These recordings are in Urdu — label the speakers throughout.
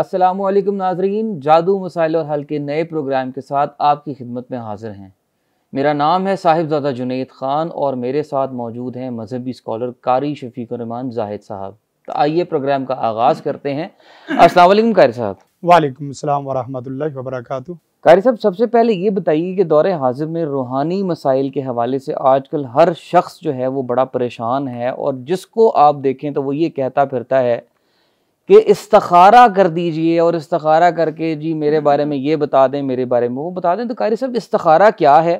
Speaker 1: السلام علیکم ناظرین جادو مسائل اور حل کے نئے پروگرام کے ساتھ آپ کی خدمت میں حاضر ہیں میرا نام ہے صاحب زادہ جنید خان اور میرے ساتھ موجود ہیں مذہبی اسکالر قاری شفیق الرحمان زاہد صاحب تو آئیے پروگرام کا آغاز کرتے ہیں السلام علیکم
Speaker 2: قاری صاحب وعلیکم السلام ورحمۃ اللہ وبرکاتہ
Speaker 1: قاری صاحب سب سے پہلے یہ بتائیے کہ دور حاضر میں روحانی مسائل کے حوالے سے آج کل ہر شخص جو ہے وہ بڑا پریشان ہے اور جس کو آپ دیکھیں تو وہ یہ کہتا پھرتا ہے کہ استخارہ کر دیجئے اور استخارہ کر کے جی میرے بارے میں یہ بتا دیں میرے بارے میں وہ بتا دیں تو قاری صاحب استخارہ کیا ہے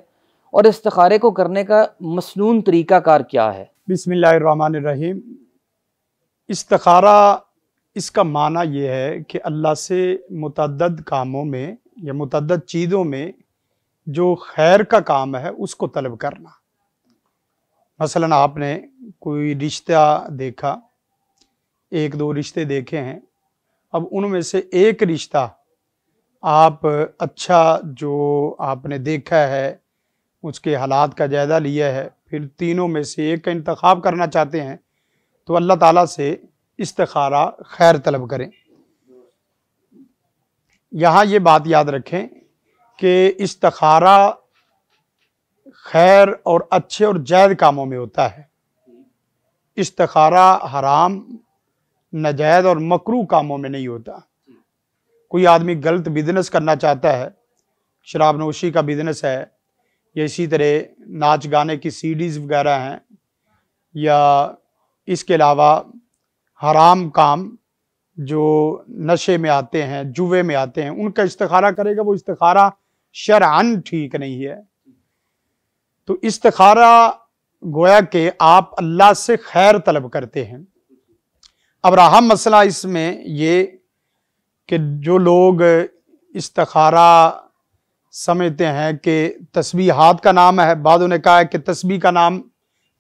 Speaker 1: اور استخارے کو
Speaker 2: کرنے کا مسنون طریقہ کار کیا ہے بسم اللہ الرحمن الرحیم استخارہ اس کا معنی یہ ہے کہ اللہ سے متعدد کاموں میں یا متعدد چیزوں میں جو خیر کا کام ہے اس کو طلب کرنا مثلا آپ نے کوئی رشتہ دیکھا ایک دو رشتے دیکھے ہیں اب ان میں سے ایک رشتہ آپ اچھا جو آپ نے دیکھا ہے اس کے حالات کا جائزہ لیا ہے پھر تینوں میں سے ایک کا انتخاب کرنا چاہتے ہیں تو اللہ تعالیٰ سے استخارہ خیر طلب کریں یہاں یہ بات یاد رکھیں کہ استخارہ خیر اور اچھے اور جائد کاموں میں ہوتا ہے استخارہ حرام نجائز اور مکرو کاموں میں نہیں ہوتا کوئی آدمی غلط بزنس کرنا چاہتا ہے شراب نوشی کا بزنس ہے یا اسی طرح ناچ گانے کی سیڈیز وغیرہ ہیں یا اس کے علاوہ حرام کام جو نشے میں آتے ہیں جوے میں آتے ہیں ان کا استخارہ کرے گا وہ استخارہ شرعن ٹھیک نہیں ہے تو استخارہ گویا کہ آپ اللہ سے خیر طلب کرتے ہیں اب رہا مسئلہ اس میں یہ کہ جو لوگ استخارہ سمجھتے ہیں کہ تسبیحات کا نام ہے بعد انہیں نے کہا کہ تسبیح کا نام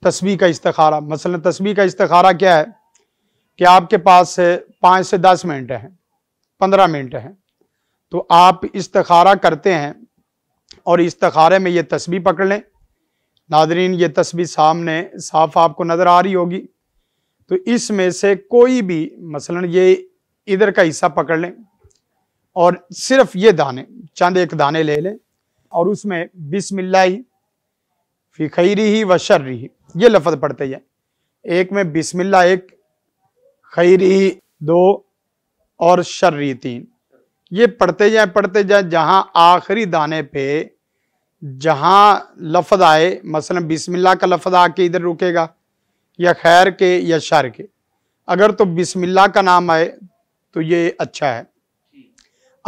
Speaker 2: تسبیح کا استخارہ مثلا تسبیح کا استخارہ کیا ہے کہ آپ کے پاس پانچ سے دس منٹ ہیں پندرہ منٹ ہیں تو آپ استخارہ کرتے ہیں اور استخارے میں یہ تسبیح پکڑ لیں ناظرین یہ تسبیح سامنے صاف آپ کو نظر آ رہی ہوگی تو اس میں سے کوئی بھی مثلا یہ ادھر کا حصہ پکڑ لیں اور صرف یہ دانے چاند ایک دانے لے لیں اور اس میں بسم اللہ فی خیری ہی و شرری یہ لفظ پڑھتے جائیں ایک میں بسم اللہ ایک خیری دو اور شرری تین یہ پڑھتے جائیں پڑھتے جائیں جہاں آخری دانے پہ جہاں لفظ آئے مثلا بسم اللہ کا لفظ آ کے ادھر رکے گا یا خیر کے یا شر کے اگر تو بسم اللہ کا نام آئے تو یہ اچھا ہے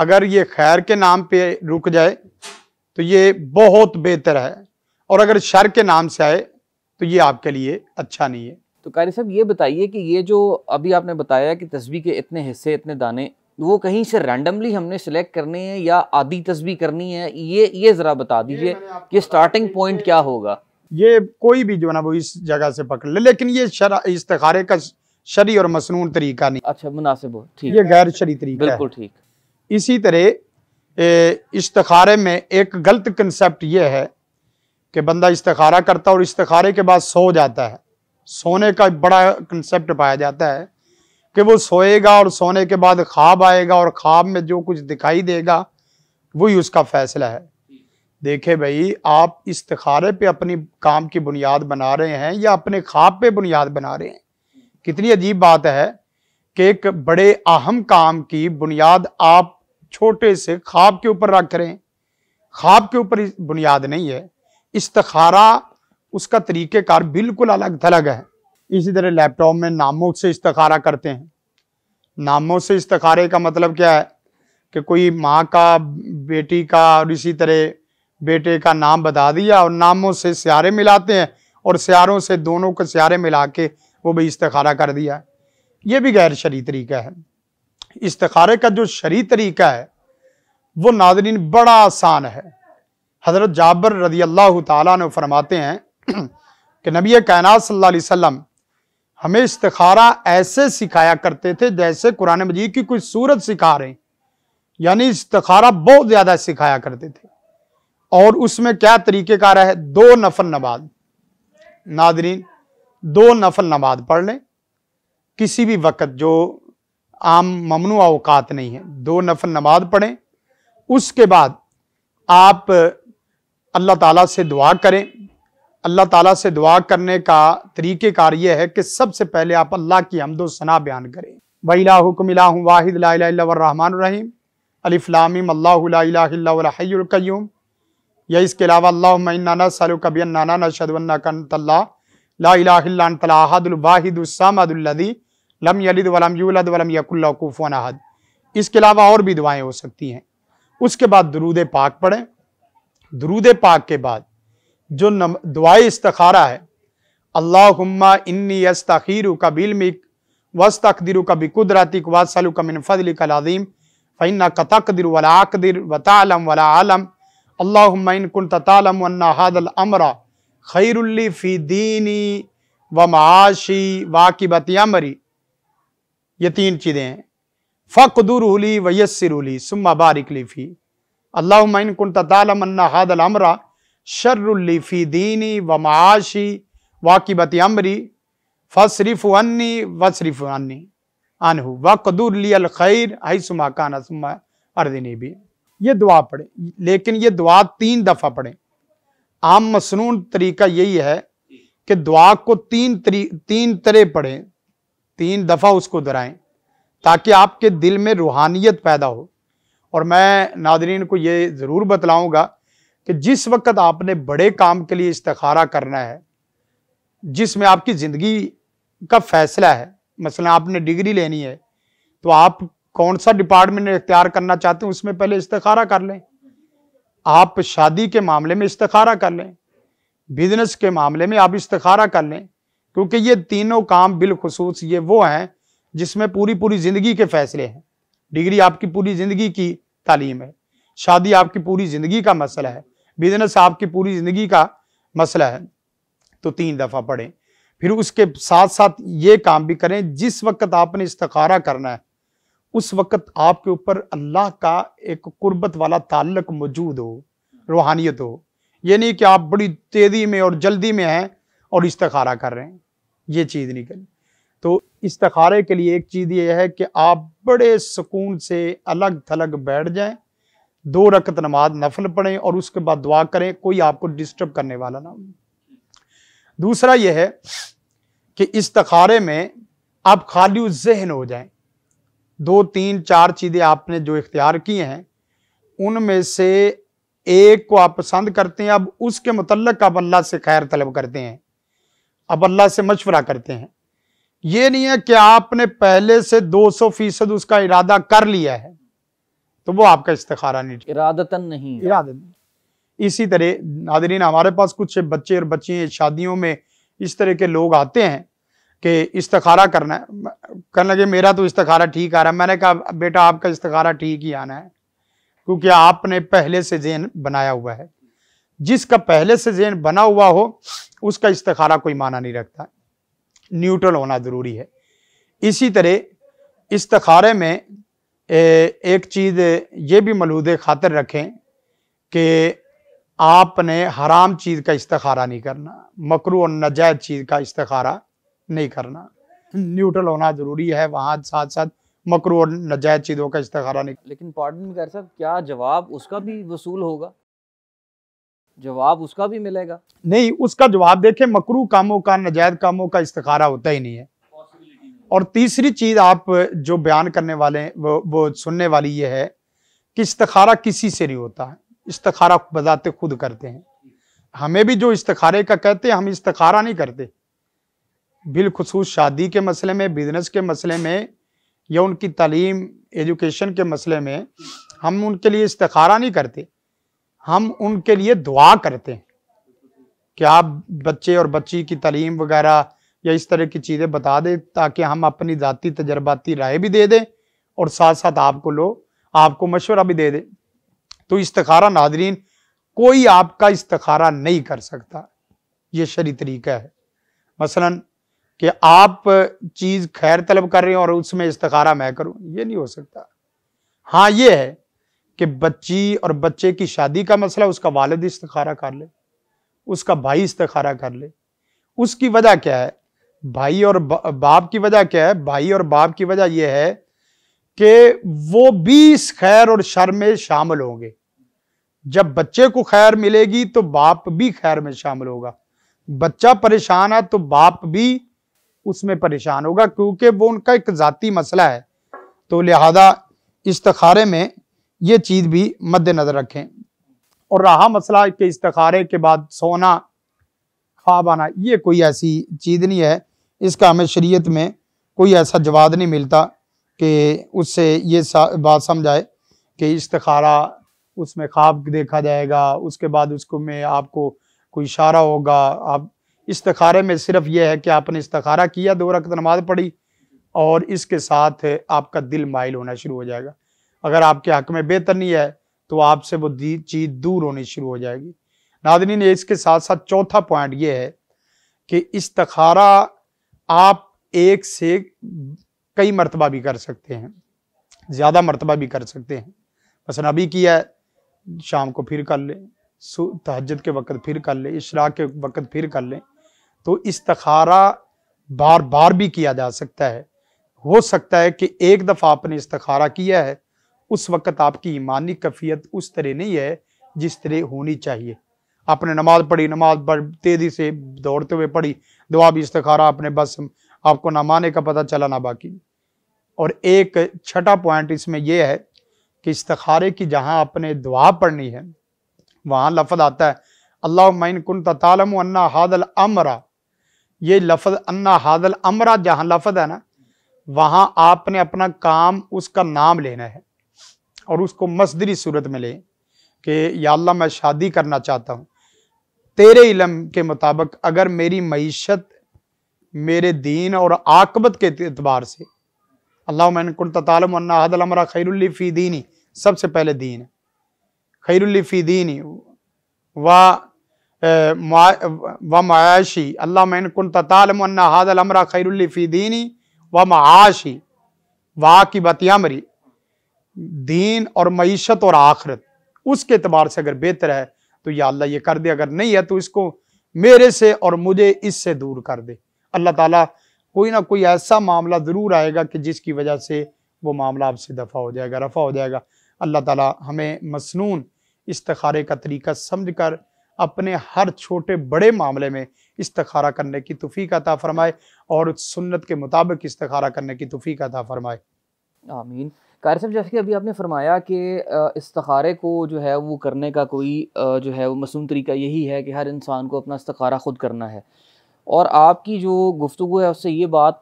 Speaker 2: اگر یہ خیر کے نام پہ رک جائے تو یہ بہت بہتر ہے اور اگر شر کے نام سے آئے تو یہ آپ کے لیے اچھا نہیں ہے
Speaker 1: تو قاری صاحب یہ بتائیے کہ یہ جو ابھی آپ نے بتایا کہ تسبیح کے اتنے حصے اتنے دانے وہ کہیں سے رینڈملی ہم نے سلیکٹ کرنے ہیں یا آدھی تسبیح کرنی ہے یہ یہ ذرا بتا دیجئے کہ سٹارٹنگ پوائنٹ کیا ہوگا
Speaker 2: یہ کوئی بھی جو ہے نا وہ اس جگہ سے پکڑ لے لیکن یہ استخارے کا شرع اور مسنون طریقہ نہیں اچھا مناسب ہو یہ غیر شریع طریقہ ہے ٹھیک اسی طرح استخارے میں ایک غلط کنسپٹ یہ ہے کہ بندہ استخارہ کرتا اور استخارے کے بعد سو جاتا ہے سونے کا بڑا کنسپٹ پایا جاتا ہے کہ وہ سوئے گا اور سونے کے بعد خواب آئے گا اور خواب میں جو کچھ دکھائی دے گا وہی اس کا فیصلہ ہے دیکھے بھائی آپ استخارے پہ اپنی کام کی بنیاد بنا رہے ہیں یا اپنے خواب پہ بنیاد بنا رہے ہیں کتنی عجیب بات ہے کہ ایک بڑے اہم کام کی بنیاد آپ چھوٹے سے خواب کے اوپر رکھ رہے ہیں خواب کے اوپر بنیاد نہیں ہے استخارہ اس کا طریقہ کار بالکل الگ تھلگ ہے اسی طرح لیپ ٹاپ میں ناموں سے استخارہ کرتے ہیں ناموں سے استخارے کا مطلب کیا ہے کہ کوئی ماں کا بیٹی کا اور اسی طرح بیٹے کا نام بتا دیا اور ناموں سے سیارے ملاتے ہیں اور سیاروں سے دونوں کو سیارے ملا کے وہ بھی استخارہ کر دیا یہ بھی غیر شریع طریقہ ہے استخارے کا جو شریع طریقہ ہے وہ ناظرین بڑا آسان ہے حضرت جابر رضی اللہ تعالیٰ نے فرماتے ہیں کہ نبی کائنات صلی اللہ علیہ وسلم ہمیں استخارہ ایسے سکھایا کرتے تھے جیسے قرآن مجید کی کوئی صورت سکھا رہے ہیں یعنی استخارہ بہت زیادہ سکھایا کرتے تھے اور اس میں کیا طریقہ کار ہے دو نفل نماز ناظرین دو نفل نماز پڑھ لیں کسی بھی وقت جو عام ممنوع اوقات نہیں ہے دو نفل نماز پڑھیں اس کے بعد آپ اللہ تعالیٰ سے دعا کریں اللہ تعالیٰ سے دعا کرنے کا طریقہ کار یہ ہے کہ سب سے پہلے آپ اللہ کی حمد و ثنا بیان کریں بلاحکم اللہ واحد اللہ الرحمٰن الرحیم علی فلام اللہ وَالْحَيُّ القیوم یا اس کے علاوہ اللہم انہا نسالو کبین نانا نشہدو انہا کنت اللہ لا الہ الا انت الاحد الواحد السامد اللذی لم یلد ولم یولد ولم یکل لکوفون احد اس کے علاوہ اور بھی دعائیں ہو سکتی ہیں اس کے بعد درود پاک پڑھیں درود پاک کے بعد جو دعائی استخارہ ہے اللہم انی استخیرک بعلمک وستقدرک بقدرتک واسلک من فضلک العظیم فَإِنَّكَ تَقْدِرُ وَلَا عَقْدِرُ وَتَعْلَمْ وَلَا عَلَمْ عَلَمْ اللهم إن كنت تعلم أن هذا الأمر خير لي في ديني ومعاشي واقبت أمري ये तीन चीज़ें हैं फ़कदूर हुली वयसर हुली सुम्मा बारिक लीफ़ी अल्लाह मिन कुन तलमन्ना हादल अमरा शर्रफ़ी दीनी व माशी वाकिबत अमरी फ़सरफ़ अन्नी वसरफ़ अन्नी अनहू वकदूर लियल खैर हई सुमा काना सुमा अर्दनी भी یہ دعا پڑھیں لیکن یہ دعا تین دفعہ پڑھیں عام مسنون طریقہ یہی ہے کہ دعا کو تین تین طرح پڑھیں تین دفعہ اس کو دہرائیں تاکہ آپ کے دل میں روحانیت پیدا ہو اور میں ناظرین کو یہ ضرور بتلاؤں گا کہ جس وقت آپ نے بڑے کام کے لیے استخارہ کرنا ہے جس میں آپ کی زندگی کا فیصلہ ہے مثلا آپ نے ڈگری لینی ہے تو آپ کون سا ڈپارٹمنٹ اختیار کرنا چاہتے ہیں اس میں پہلے استخارہ کر لیں آپ شادی کے معاملے میں استخارہ کر لیں بزنس کے معاملے میں آپ استخارہ کر لیں کیونکہ یہ تینوں کام بالخصوص یہ وہ ہیں جس میں پوری پوری زندگی کے فیصلے ہیں ڈگری آپ کی پوری زندگی کی تعلیم ہے شادی آپ کی پوری زندگی کا مسئلہ ہے بزنس آپ کی پوری زندگی کا مسئلہ ہے تو تین دفعہ پڑھیں پھر اس کے ساتھ ساتھ یہ کام بھی کریں جس وقت آپ نے استخارہ کرنا ہے اس وقت آپ کے اوپر اللہ کا ایک قربت والا تعلق موجود ہو روحانیت ہو یہ نہیں کہ آپ بڑی تیزی میں اور جلدی میں ہیں اور استخارہ کر رہے ہیں یہ چیز نہیں تو استخارے کے لیے ایک چیز یہ ہے کہ آپ بڑے سکون سے الگ تھلگ بیٹھ جائیں دو رکت نماز نفل پڑھیں اور اس کے بعد دعا کریں کوئی آپ کو ڈسٹرب کرنے والا نہ ہو دوسرا یہ ہے کہ استخارے میں آپ خالی ذہن ہو جائیں دو تین چار چیزیں آپ نے جو اختیار کی ہیں ان میں سے ایک کو آپ پسند کرتے ہیں اب اس کے متعلق آپ اللہ سے خیر طلب کرتے ہیں اب اللہ سے مشورہ کرتے ہیں یہ نہیں ہے کہ آپ نے پہلے سے دو سو فیصد اس کا ارادہ کر لیا ہے تو وہ آپ کا استخارہ نہیں ارادتاً ارادتاً نہیں اسی طرح ناظرین ہمارے پاس کچھ بچے اور بچے شادیوں میں اس طرح کے لوگ آتے ہیں کہ استخارہ کرنا ہے کہنے لگے میرا تو استخارہ ٹھیک آ رہا ہے میں نے کہا بیٹا آپ کا استخارہ ٹھیک ہی آنا ہے کیونکہ آپ نے پہلے سے ذہن بنایا ہوا ہے جس کا پہلے سے ذہن بنا ہوا ہو اس کا استخارہ کوئی معنی نہیں رکھتا نیوٹرل ہونا ضروری ہے اسی طرح استخارے میں ایک چیز یہ بھی ملود خاطر رکھیں کہ آپ نے حرام چیز کا استخارہ نہیں کرنا مکرو اور نجائز چیز کا استخارہ نہیں کرنا نیوٹرل ہونا ضروری ہے وہاں ساتھ ساتھ مکرو اور نجائز چیزوں کا استخارہ نہیں لیکن صاحب
Speaker 1: کیا جواب اس کا بھی وصول ہوگا جواب اس کا بھی ملے گا
Speaker 2: نہیں اس کا جواب دیکھیں مکرو کاموں کا نجائز کاموں کا استخارہ ہوتا ہی نہیں ہے اور تیسری چیز آپ جو بیان کرنے والے وہ, سننے والی یہ ہے کہ استخارہ کسی سے نہیں ہوتا استخارہ بزاتے خود کرتے ہیں ہمیں بھی جو استخارے کا کہتے ہیں ہم استخارہ نہیں کرتے بالخصوص شادی کے مسئلے میں بزنس کے مسئلے میں یا ان کی تعلیم ایجوکیشن کے مسئلے میں ہم ان کے لیے استخارہ نہیں کرتے ہم ان کے لیے دعا کرتے ہیں کہ آپ بچے اور بچی کی تعلیم وغیرہ یا اس طرح کی چیزیں بتا دیں تاکہ ہم اپنی ذاتی تجرباتی رائے بھی دے دیں اور ساتھ ساتھ آپ کو لو آپ کو مشورہ بھی دے دیں تو استخارہ ناظرین کوئی آپ کا استخارہ نہیں کر سکتا یہ شری طریقہ ہے مثلاً کہ آپ چیز خیر طلب کر رہے ہیں اور اس میں استخارہ میں کروں یہ نہیں ہو سکتا ہاں یہ ہے کہ بچی اور بچے کی شادی کا مسئلہ اس کا والد استخارہ کر لے اس کا بھائی استخارہ کر لے اس کی وجہ کیا ہے بھائی اور باپ کی وجہ کیا ہے بھائی اور باپ کی وجہ یہ ہے کہ وہ بھی اس خیر اور شر میں شامل ہوں گے جب بچے کو خیر ملے گی تو باپ بھی خیر میں شامل ہوگا بچہ پریشان ہے تو باپ بھی اس میں پریشان ہوگا کیونکہ وہ ان کا ایک ذاتی مسئلہ ہے تو لہذا استخارے میں یہ چیز بھی مد نظر رکھیں اور رہا مسئلہ کہ استخارے کے بعد سونا خواب آنا یہ کوئی ایسی چیز نہیں ہے اس کا ہمیں شریعت میں کوئی ایسا جواد نہیں ملتا کہ اس سے یہ بات سمجھائے کہ استخارہ اس میں خواب دیکھا جائے گا اس کے بعد اس میں آپ کو کوئی اشارہ ہوگا آپ استخارے میں صرف یہ ہے کہ آپ نے استخارہ کیا دو رقط نماز پڑھی اور اس کے ساتھ آپ کا دل مائل ہونا شروع ہو جائے گا اگر آپ کے حق میں بہتر نہیں ہے تو آپ سے وہ چیز دور ہونی شروع ہو جائے گی ناظرین اس کے ساتھ ساتھ چوتھا پوائنٹ یہ ہے کہ استخارہ آپ ایک سے کئی مرتبہ بھی کر سکتے ہیں زیادہ مرتبہ بھی کر سکتے ہیں مثلا ابھی کیا ہے شام کو پھر کر لیں تہجد کے وقت پھر کر لیں اشراق کے وقت پھر کر لیں تو استخارہ بار بار بھی کیا جا سکتا ہے ہو سکتا ہے کہ ایک دفعہ آپ نے استخارہ کیا ہے اس وقت آپ کی ایمانی کفیت اس طرح نہیں ہے جس طرح ہونی چاہیے آپ نے نماز پڑھی نماز پڑھ تیزی سے دوڑتے ہوئے پڑھی دعا بھی استخارہ آپ نے بس آپ کو نمانے کا پتہ چلا نہ باقی اور ایک چھٹا پوائنٹ اس میں یہ ہے کہ استخارے کی جہاں آپ نے دعا پڑھنی ہے وہاں لفظ آتا ہے اللہ عمین کن تعلم انا حاد الامرہ یہ لفظ حاضل امرہ جہاں لفظ ہے نا وہاں آپ نے اپنا کام اس کا نام لینا ہے اور اس کو مصدری صورت میں لیں کہ یا اللہ میں شادی کرنا چاہتا ہوں تیرے علم کے مطابق اگر میری معیشت میرے دین اور عاقبت کے اعتبار سے اللہ میں قرۃ تعلم اللہ حد عمر خیر الفی دینی سب سے پہلے دین خیر فی دینی و و معاشی اللہ ان حاد الامر خیر دینی و معاشی وا کی دین اور معیشت اور آخرت اس کے اعتبار سے اگر بہتر ہے تو یا اللہ یہ کر دے اگر نہیں ہے تو اس کو میرے سے اور مجھے اس سے دور کر دے اللہ تعالیٰ کوئی نہ کوئی ایسا معاملہ ضرور آئے گا کہ جس کی وجہ سے وہ معاملہ آپ سے دفع ہو جائے گا رفع ہو جائے گا اللہ تعالیٰ ہمیں مسنون استخارے کا طریقہ سمجھ کر اپنے ہر چھوٹے بڑے معاملے میں استخارہ کرنے کی توفیق اور سنت کے مطابق استخارہ کرنے کی عطا فرمائے آمین صاحب جیسے کہ ابھی
Speaker 1: آپ نے فرمایا کہ استخارے کو جو ہے وہ کرنے کا کوئی جو ہے وہ مصنوع طریقہ یہی ہے کہ ہر انسان کو اپنا استخارہ خود کرنا ہے اور آپ کی جو گفتگو ہے اس سے یہ بات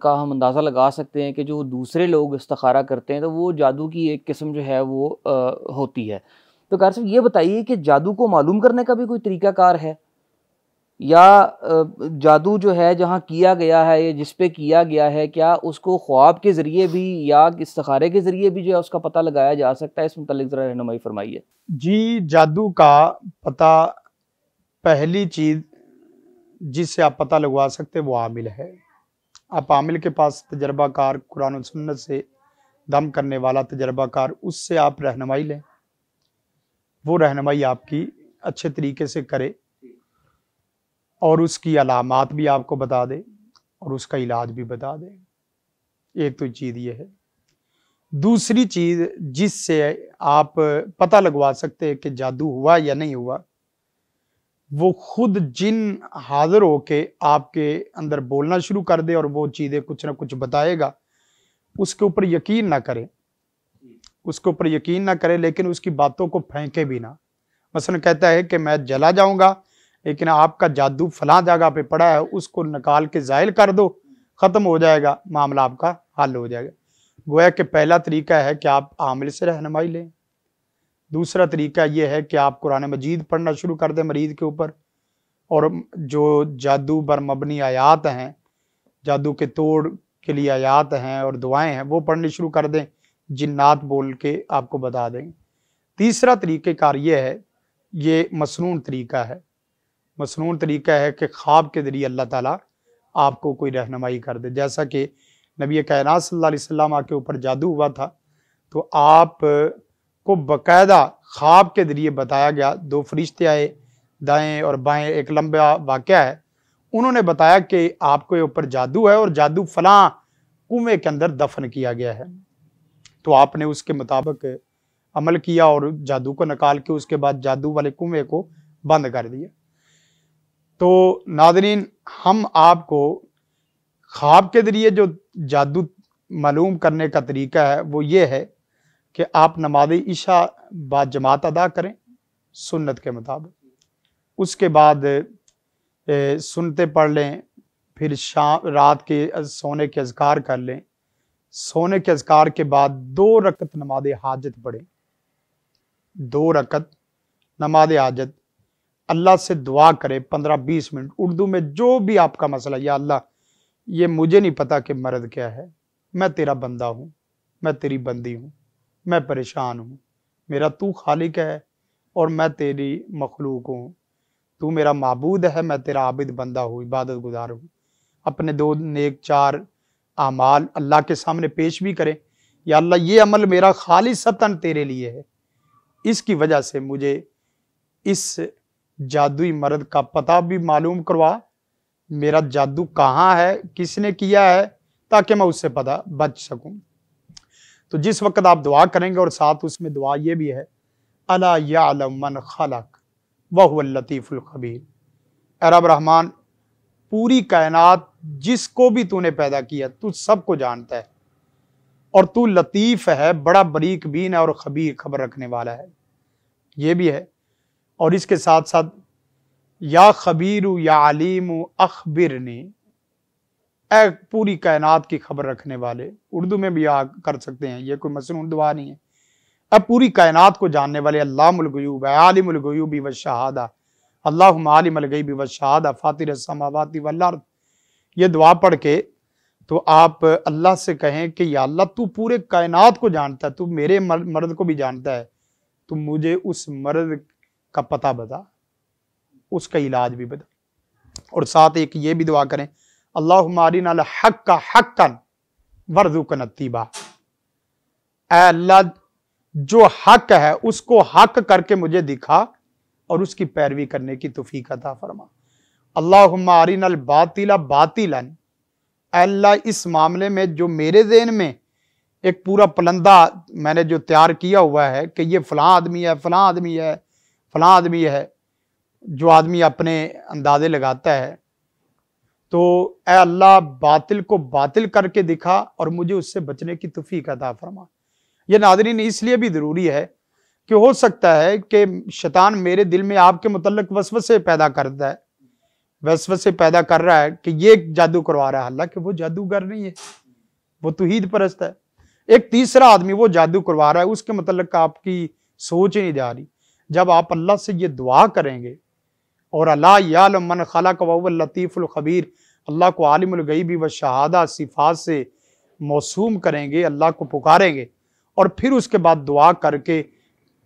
Speaker 1: کا ہم اندازہ لگا سکتے ہیں کہ جو دوسرے لوگ استخارہ کرتے ہیں تو وہ جادو کی ایک قسم جو ہے وہ ہوتی ہے تو کار صاحب یہ بتائیے کہ جادو کو معلوم کرنے کا بھی کوئی طریقہ کار ہے یا جادو جو ہے جہاں کیا گیا ہے یا جس پہ کیا گیا ہے کیا اس کو خواب کے ذریعے بھی یا استخارے کے ذریعے بھی جو ہے اس کا پتہ لگایا جا سکتا ہے اس متعلق ذرا رہنمائی
Speaker 2: فرمائیے جی جادو کا پتہ پہلی چیز جس سے آپ پتہ لگوا سکتے وہ عامل ہے آپ عامل کے پاس تجربہ کار قرآن و سنت سے دم کرنے والا تجربہ کار اس سے آپ رہنمائی لیں وہ رہنمائی آپ کی اچھے طریقے سے کرے اور اس کی علامات بھی آپ کو بتا دے اور اس کا علاج بھی بتا دے ایک تو چیز یہ ہے دوسری چیز جس سے آپ پتہ لگوا سکتے ہیں کہ جادو ہوا یا نہیں ہوا وہ خود جن حاضر ہو کے آپ کے اندر بولنا شروع کر دے اور وہ چیزیں کچھ نہ کچھ بتائے گا اس کے اوپر یقین نہ کریں اس کے اوپر یقین نہ کرے لیکن اس کی باتوں کو پھینکے بھی نہ مثلا کہتا ہے کہ میں جلا جاؤں گا لیکن آپ کا جادو فلاں جگہ پہ پڑا ہے اس کو نکال کے زائل کر دو ختم ہو جائے گا معاملہ آپ کا حل ہو جائے گا گویا کہ پہلا طریقہ ہے کہ آپ عامل سے رہنمائی لیں دوسرا طریقہ یہ ہے کہ آپ قرآن مجید پڑھنا شروع کر دیں مریض کے اوپر اور جو جادو بر مبنی آیات ہیں جادو کے توڑ کے لیے آیات ہیں اور دعائیں ہیں وہ پڑھنی شروع کر دیں جنات بول کے آپ کو بتا دیں تیسرا طریقہ کار یہ ہے یہ مصنون طریقہ ہے مصنون طریقہ ہے کہ خواب کے ذریعے اللہ تعالیٰ آپ کو کوئی رہنمائی کر دے جیسا کہ نبی کائنات صلی اللہ علیہ وسلم آ کے اوپر جادو ہوا تھا تو آپ کو باقاعدہ خواب کے ذریعے بتایا گیا دو فرشتے آئے دائیں اور بائیں ایک لمبا واقعہ ہے انہوں نے بتایا کہ آپ کے اوپر جادو ہے اور جادو فلاں کنویں کے اندر دفن کیا گیا ہے تو آپ نے اس کے مطابق عمل کیا اور جادو کو نکال کے اس کے بعد جادو والے کنویں کو بند کر دیا تو ناظرین ہم آپ کو خواب کے ذریعے جو جادو معلوم کرنے کا طریقہ ہے وہ یہ ہے کہ آپ نماز عشاء با جماعت ادا کریں سنت کے مطابق اس کے بعد سنتے پڑھ لیں پھر شام رات کے سونے کے اذکار کر لیں سونے کے اذکار کے بعد دو رکت نماز حاجت پڑھیں دو رکت نماز حاجت اللہ سے دعا کرے پندرہ بیس منٹ اردو میں جو بھی آپ کا مسئلہ یا اللہ یہ مجھے نہیں پتا کہ مرد کیا ہے میں تیرا بندہ ہوں میں تیری بندی ہوں میں پریشان ہوں میرا تو خالق ہے اور میں تیری مخلوق ہوں تو میرا معبود ہے میں تیرا عابد بندہ ہوں عبادت گزار ہوں اپنے دو نیک چار اعمال اللہ کے سامنے پیش بھی کریں یا اللہ یہ عمل میرا خالی تیرے لیے ہے اس کی وجہ سے مجھے اس جادوئی مرد کا پتہ بھی معلوم کروا میرا جادو کہاں ہے کس نے کیا ہے تاکہ میں اس سے پتہ بچ سکوں تو جس وقت آپ دعا کریں گے اور ساتھ اس میں دعا یہ بھی ہے اللہ یا من خلق و لطیف اے رب رحمان پوری کائنات جس کو بھی تو پیدا کیا تو سب کو جانتا ہے اور تو لطیف ہے بڑا بریق بین ہے اور خبیر خبر رکھنے والا ہے یہ بھی ہے اور اس کے ساتھ ساتھ یا خبیر یا علیم پوری کائنات کی خبر رکھنے والے اردو میں بھی آ کر سکتے ہیں یہ کوئی مسئلہ دعا نہیں ہے اے پوری کائنات کو جاننے والے اللہ الغیوب ہے عالم الغیوب و شہادہ اللہ عالم الغیب و شہادہ السماوات والارض یہ دعا پڑھ کے تو آپ اللہ سے کہیں کہ یا اللہ تو پورے کائنات کو جانتا ہے تو میرے مرد کو بھی جانتا ہے تو مجھے اس مرد کا پتہ بتا اس کا علاج بھی بتا اور ساتھ ایک یہ بھی دعا کریں اللہ نال حق کا حق کن وردو کن اے اللہ جو حق ہے اس کو حق کر کے مجھے دکھا اور اس کی پیروی کرنے کی توفیق عطا فرما اللہم آرین الباطل باطلا اے اللہ اس معاملے میں جو میرے ذہن میں ایک پورا پلندہ میں نے جو تیار کیا ہوا ہے کہ یہ فلاں آدمی ہے فلاں آدمی ہے فلاں آدمی ہے جو آدمی اپنے اندازے لگاتا ہے تو اے اللہ باطل کو باطل کر کے دکھا اور مجھے اس سے بچنے کی تفیق عطا فرما یہ ناظرین اس لیے بھی ضروری ہے کہ ہو سکتا ہے کہ شیطان میرے دل میں آپ کے متعلق وسوسے پیدا کرتا ہے وسوسے سے پیدا کر رہا ہے کہ یہ جادو کروا رہا ہے اللہ کہ وہ جادوگر نہیں ہے وہ توحید پرست ہے ایک تیسرا آدمی وہ جادو کروا رہا ہے اس کے متعلق آپ کی سوچ نہیں جا رہی جب آپ اللہ سے یہ دعا کریں گے اور اللہ من خلق و لطیف الخبیر اللہ کو عالم الغیبی و شہادہ صفات سے موسوم کریں گے اللہ کو پکاریں گے اور پھر اس کے بعد دعا کر کے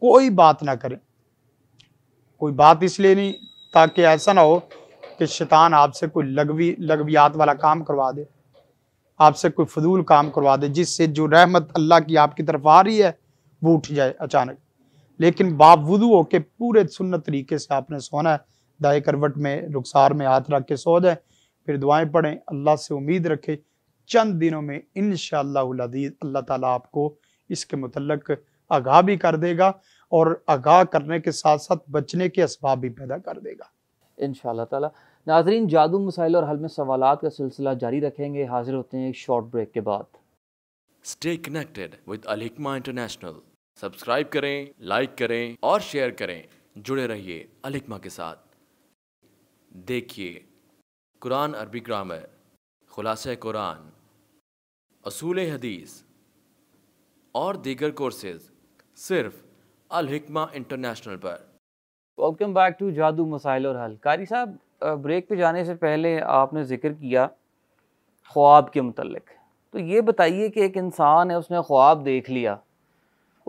Speaker 2: کوئی بات نہ کریں کوئی بات اس لیے نہیں تاکہ ایسا نہ ہو کہ شیطان آپ سے کوئی لگوی لگویات والا کام کروا دے آپ سے کوئی فضول کام کروا دے جس سے جو رحمت اللہ کی آپ کی طرف آ رہی ہے وہ اٹھ جائے اچانک لیکن باپ وضو ہو کے پورے سنت طریقے سے آپ نے سونا ہے دائیں کروٹ میں رخسار میں ہاتھ رکھ کے سو جائیں پھر دعائیں پڑھیں اللہ سے امید رکھے چند دنوں میں ان شاء اللہ اللہ تعالیٰ آپ کو اس کے متعلق آگاہ بھی کر دے گا اور آگاہ کرنے کے ساتھ ساتھ بچنے کے اسباب بھی پیدا کر دے گا ان شاء اللہ تعالیٰ
Speaker 1: ناظرین جادو مسائل اور حل میں سوالات کا سلسلہ جاری رکھیں گے حاضر ہوتے ہیں ایک شارٹ بریک کے بعد stay connected with Al-Hikmah international subscribe کریں لائک کریں اور شیئر کریں جڑے رہیے الحکمہ کے ساتھ دیکھیے قرآن عربی گرامر خلاصہ قرآن اصول حدیث اور دیگر کورسز صرف الحکمہ انٹرنیشنل پر ویلکم بیک ٹو جادو مسائل اور حل قاری صاحب بریک پہ جانے سے پہلے آپ نے ذکر کیا خواب کے متعلق تو یہ بتائیے کہ ایک انسان ہے اس نے خواب دیکھ لیا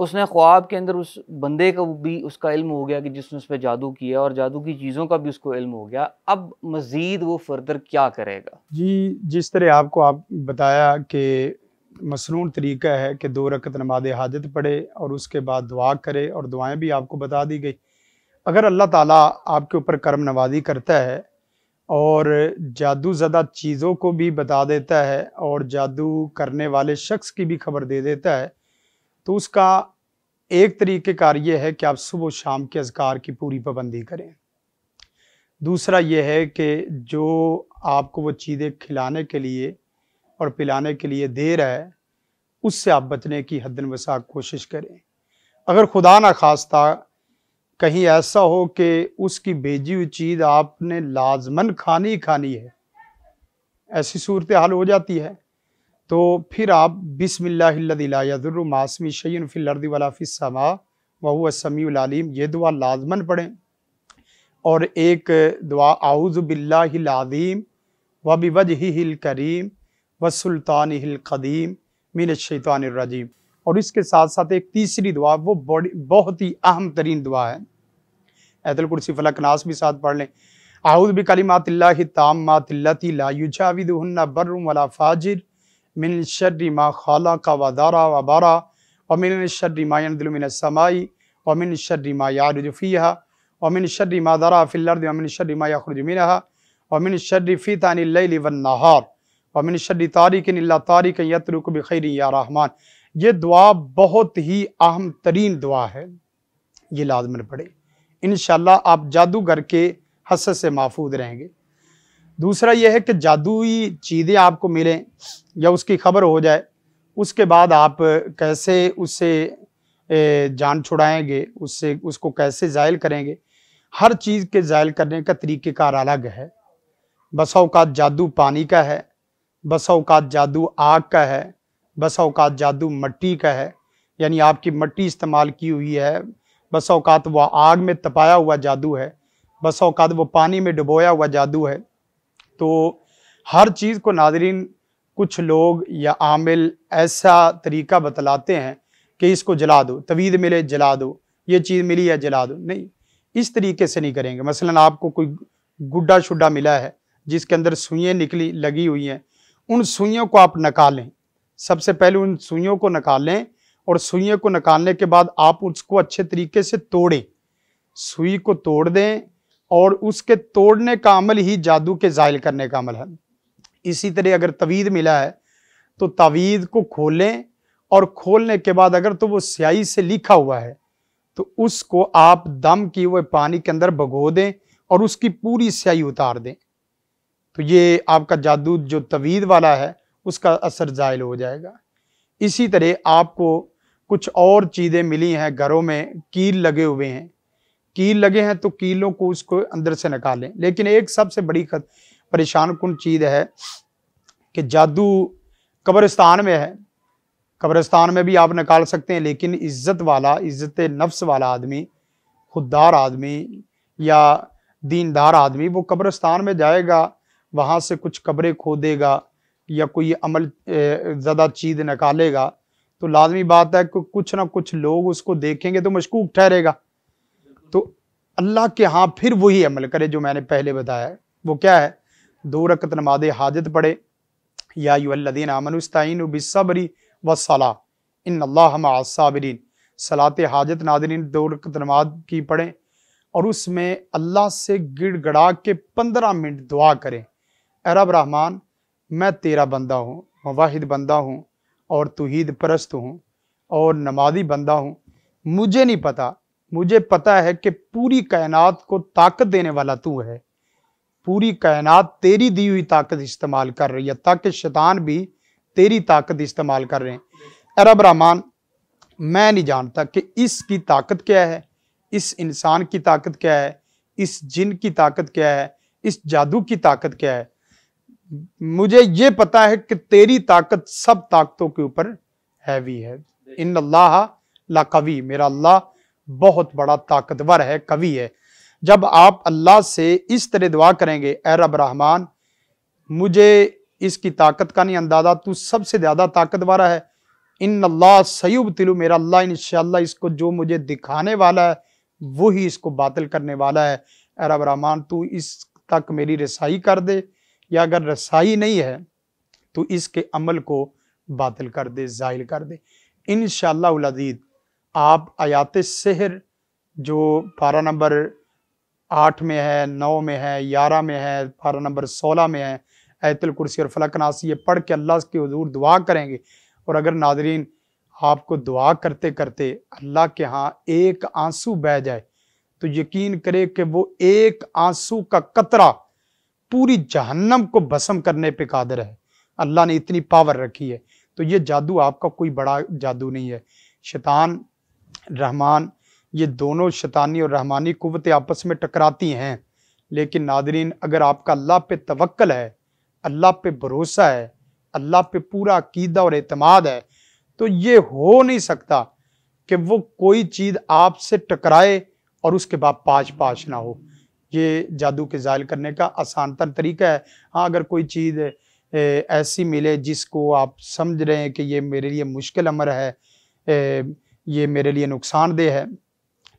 Speaker 1: اس نے خواب کے اندر اس بندے کا بھی اس کا علم ہو گیا کہ جس نے اس پہ جادو کیا اور جادو کی چیزوں کا بھی اس کو علم ہو گیا اب مزید وہ فردر کیا کرے گا
Speaker 2: جی جس طرح آپ کو آپ بتایا کہ مصنون طریقہ ہے کہ دو رکعت نماز حاجت پڑھے اور اس کے بعد دعا کرے اور دعائیں بھی آپ کو بتا دی گئی اگر اللہ تعالیٰ آپ کے اوپر کرم نوازی کرتا ہے اور جادو زدہ چیزوں کو بھی بتا دیتا ہے اور جادو کرنے والے شخص کی بھی خبر دے دیتا ہے تو اس کا ایک طریقہ کار یہ ہے کہ آپ صبح و شام کے اذکار کی پوری پابندی کریں دوسرا یہ ہے کہ جو آپ کو وہ چیزیں کھلانے کے لیے اور پلانے کے لیے دے رہا ہے اس سے آپ بچنے کی حد نوسا کوشش کریں اگر خدا نہ خواستہ کہیں ایسا ہو کہ اس کی بیجی ہوئی چیز آپ نے لازمَََََََََََ کھانی کھانی ہے ایسی صورتحال ہو جاتی ہے تو پھر آپ بسم اللہ اللہ یہ ماسمی شیئن فی الف الرد ولاف السما وہو السمیع العلیم یہ دعا لازمن پڑھیں اور ایک دعا اعوذ باللہ العظیم و بوجہہ الکریم و سلطانہ القدیم من الشیطان الرجیم اور اس کے ساتھ ساتھ ایک تیسری دعا وہ بہت ہی اہم ترین دعا ہے ایت الکرسی فلک ناس بھی ساتھ پڑھ لیں اعوذ بکلمات اللہ تامات اللتی لا یجاویدہن بر ولا فاجر من شر ما خالق و دارا و بارا ومن شر ما یندل من السمائی ومن شر ما یعرج فیہا ومن شر ما دارا فی الارد ومن شر ما یخرج منہا ومن شر فیتان اللیل والنہار ومن شر تاریکن اللہ تاریکن یترک بخیر یا رحمان یہ دعا بہت ہی اہم ترین دعا ہے یہ لازم نہ پڑے ان شاء اللہ آپ جادوگر کے حص سے محفوظ رہیں گے دوسرا یہ ہے کہ جادوئی چیزیں آپ کو ملیں یا اس کی خبر ہو جائے اس کے بعد آپ کیسے اس سے جان چھڑائیں گے اس سے اس کو کیسے زائل کریں گے ہر چیز کے زائل کرنے کا طریقہ کار الگ ہے بسا اوقات جادو پانی کا ہے بسا اوقات جادو آگ کا ہے بس اوقات جادو مٹی کا ہے یعنی آپ کی مٹی استعمال کی ہوئی ہے بسا اوقات وہ آگ میں تپایا ہوا جادو ہے بسا اوقات وہ پانی میں ڈبویا ہوا جادو ہے تو ہر چیز کو ناظرین کچھ لوگ یا عامل ایسا طریقہ بتلاتے ہیں کہ اس کو جلا دو طویل ملے جلا دو یہ چیز ملی ہے جلا دو نہیں اس طریقے سے نہیں کریں گے مثلا آپ کو کوئی گڈا شڈا ملا ہے جس کے اندر سوئیں نکلی لگی ہوئی ہیں ان سوئیوں کو آپ نکالیں سب سے پہلے ان سوئیوں کو نکالیں اور سوئیوں کو نکالنے کے بعد آپ اس کو اچھے طریقے سے توڑیں سوئی کو توڑ دیں اور اس کے توڑنے کا عمل ہی جادو کے زائل کرنے کا عمل ہے اسی طرح اگر طوید ملا ہے تو طوید کو کھولیں اور کھولنے کے بعد اگر تو وہ سیاہی سے لکھا ہوا ہے تو اس کو آپ دم کیے ہوئے پانی کے اندر بھگو دیں اور اس کی پوری سیاہی اتار دیں تو یہ آپ کا جادو جو طوید والا ہے اس کا اثر زائل ہو جائے گا اسی طرح آپ کو کچھ اور چیزیں ملی ہیں گھروں میں کیل لگے ہوئے ہیں کیل لگے ہیں تو کیلوں کو اس کو اندر سے نکالیں لیکن ایک سب سے بڑی پریشان کن چیز ہے کہ جادو قبرستان میں ہے قبرستان میں بھی آپ نکال سکتے ہیں لیکن عزت والا عزت نفس والا آدمی خوددار آدمی یا دیندار آدمی وہ قبرستان میں جائے گا وہاں سے کچھ قبریں کھودے گا یا کوئی عمل زدہ چیز نکالے گا تو لازمی بات ہے کہ کچھ نہ کچھ لوگ اس کو دیکھیں گے تو مشکوک ٹھہرے گا تو اللہ کے ہاں پھر وہی عمل کرے جو میں نے پہلے بتایا ہے وہ کیا ہے دو رکت نماز حاجت پڑھے امن استعین و صلاح صابرین صلاط حاجت ناظرین دو رکت نماز کی پڑھیں اور اس میں اللہ سے گڑ گڑا کے پندرہ منٹ دعا کریں اے رب رحمان میں تیرا بندہ ہوں واحد بندہ ہوں اور توحید پرست ہوں اور نمازی بندہ ہوں مجھے نہیں پتا مجھے پتا ہے کہ پوری کائنات کو طاقت دینے والا تو ہے پوری کائنات تیری دی ہوئی طاقت استعمال کر رہی ہے تاکہ شیطان بھی تیری طاقت استعمال کر رہے ہیں عرب رحمان میں نہیں جانتا کہ اس کی طاقت کیا ہے اس انسان کی طاقت کیا ہے اس جن کی طاقت کیا ہے اس جادو کی طاقت کیا ہے مجھے یہ پتا ہے کہ تیری طاقت سب طاقتوں کے اوپر ہیوی ہے ان اللہ لا قوی میرا اللہ بہت بڑا طاقتور ہے قوی ہے جب آپ اللہ سے اس طرح دعا کریں گے اے رب رحمان مجھے اس کی طاقت کا نہیں اندازہ تو سب سے زیادہ طاقتور ہے ان اللہ سیوب تلو میرا اللہ انشاءاللہ اس کو جو مجھے دکھانے والا ہے وہ ہی اس کو باطل کرنے والا ہے اے رب رحمان تو اس تک میری رسائی کر دے یا اگر رسائی نہیں ہے تو اس کے عمل کو باطل کر دے زائل کر دے انشاءاللہ شاء آپ آیات سحر جو پارہ نمبر آٹھ میں ہے نو میں ہے گیارہ میں ہے پارہ نمبر سولہ میں ہے ایت الکرسی اور فلک ناسی یہ پڑھ کے اللہ کے حضور دعا کریں گے اور اگر ناظرین آپ کو دعا کرتے کرتے اللہ کے ہاں ایک آنسو بہ جائے تو یقین کرے کہ وہ ایک آنسو کا قطرہ پوری جہنم کو بسم کرنے پہ قادر ہے اللہ نے اتنی پاور رکھی ہے تو یہ جادو آپ کا کوئی بڑا جادو نہیں ہے شیطان رحمان یہ دونوں شیطانی اور رحمانی قوتیں آپس میں ٹکراتی ہیں لیکن ناظرین اگر آپ کا اللہ پہ توقل ہے اللہ پہ بھروسہ ہے اللہ پہ پورا عقیدہ اور اعتماد ہے تو یہ ہو نہیں سکتا کہ وہ کوئی چیز آپ سے ٹکرائے اور اس کے بعد پاچ پاش نہ ہو یہ جادو کے زائل کرنے کا آسان تر طریقہ ہے ہاں اگر کوئی چیز ایسی ملے جس کو آپ سمجھ رہے ہیں کہ یہ میرے لیے مشکل امر ہے یہ میرے لیے نقصان دہ ہے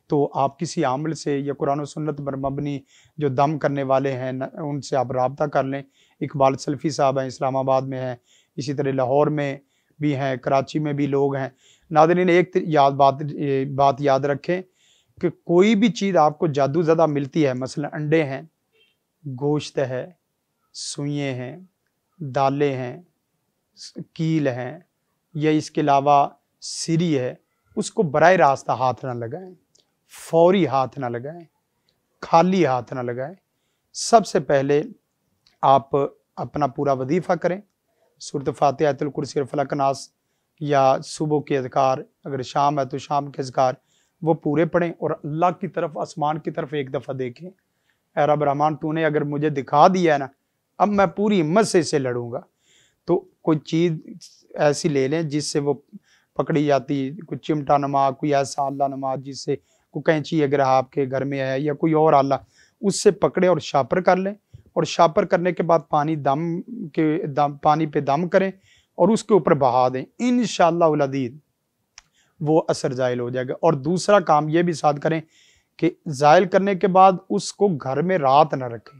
Speaker 2: تو آپ کسی عامل سے یا قرآن و سنت پر مبنی جو دم کرنے والے ہیں ان سے آپ رابطہ کر لیں اقبال سلفی صاحب ہیں اسلام آباد میں ہیں اسی طرح لاہور میں بھی ہیں کراچی میں بھی لوگ ہیں ناظرین ایک یاد بات بات یاد رکھیں کہ کوئی بھی چیز آپ کو جادو زیادہ ملتی ہے مثلا انڈے ہیں گوشت ہے سوئیں ہیں دالیں ہیں کیل ہیں یا اس کے علاوہ سری ہے اس کو براہ راستہ ہاتھ نہ لگائیں فوری ہاتھ نہ لگائیں خالی ہاتھ نہ لگائیں سب سے پہلے آپ اپنا پورا وظیفہ کریں صورت سرط الفلق ناس یا صبح کے اذکار اگر شام ہے تو شام کے اذکار وہ پورے پڑھیں اور اللہ کی طرف آسمان کی طرف ایک دفعہ دیکھیں اے رب رحمان تو نے اگر مجھے دکھا دیا ہے نا اب میں پوری ہمت سے اسے لڑوں گا تو کوئی چیز ایسی لے لیں جس سے وہ پکڑی جاتی کوئی چمٹا نما کوئی ایسا اللہ نما جس سے کوئی کینچی اگر آپ کے گھر میں ہے یا کوئی اور آلہ اس سے پکڑے اور شاپر کر لیں اور شاپر کرنے کے بعد پانی دم کے دم پانی پہ دم کریں اور اس کے اوپر بہا دیں انشاءاللہ شاء اللہ وہ اثر زائل ہو جائے گا اور دوسرا کام یہ بھی ساتھ کریں کہ زائل کرنے کے بعد اس کو گھر میں رات نہ رکھیں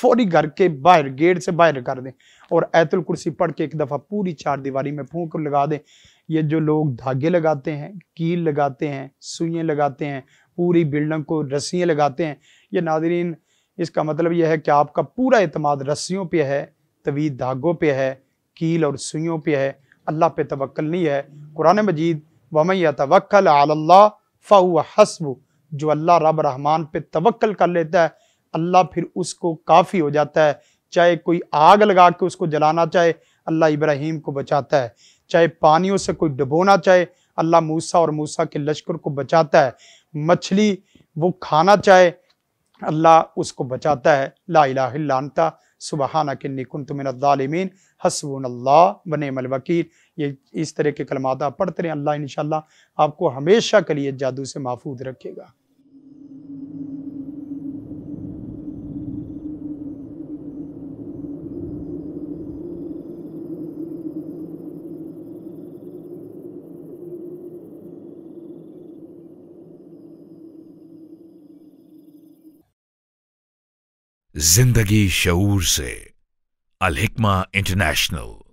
Speaker 2: فوری گھر کے باہر گیٹ سے باہر کر دیں اور ایت الکرسی پڑھ کے ایک دفعہ پوری چار دیواری میں پھونک لگا دیں یہ جو لوگ دھاگے لگاتے ہیں کیل لگاتے ہیں سوئیں لگاتے ہیں پوری بلڈنگ کو رسیاں لگاتے ہیں یہ ناظرین اس کا مطلب یہ ہے کہ آپ کا پورا اعتماد رسیوں پہ ہے طویل دھاگوں پہ ہے کیل اور سوئیوں پہ ہے اللہ پہ توکل نہیں ہے قرآن مجید اللَّهِ فَهُوَ حَسْبُ جو اللہ رب رحمان پہ توقل کر لیتا ہے اللہ پھر اس کو کافی ہو جاتا ہے چاہے کوئی آگ لگا کے اس کو جلانا چاہے اللہ ابراہیم کو بچاتا ہے چاہے پانیوں سے کوئی ڈبونا چاہے اللہ موسیٰ اور موسیٰ کے لشکر کو بچاتا ہے مچھلی وہ کھانا چاہے اللہ اس کو بچاتا ہے لا الہ الا انتا سبحانہ کنی کنتم من الظالمین حسبون اللہ بن الوکیل یہ اس طرح کے کلمات آپ پڑھتے رہے اللہ انشاءاللہ آپ کو ہمیشہ کے لیے جادو سے محفوظ رکھے گا زندگی شعور سے الحکمہ انٹرنیشنل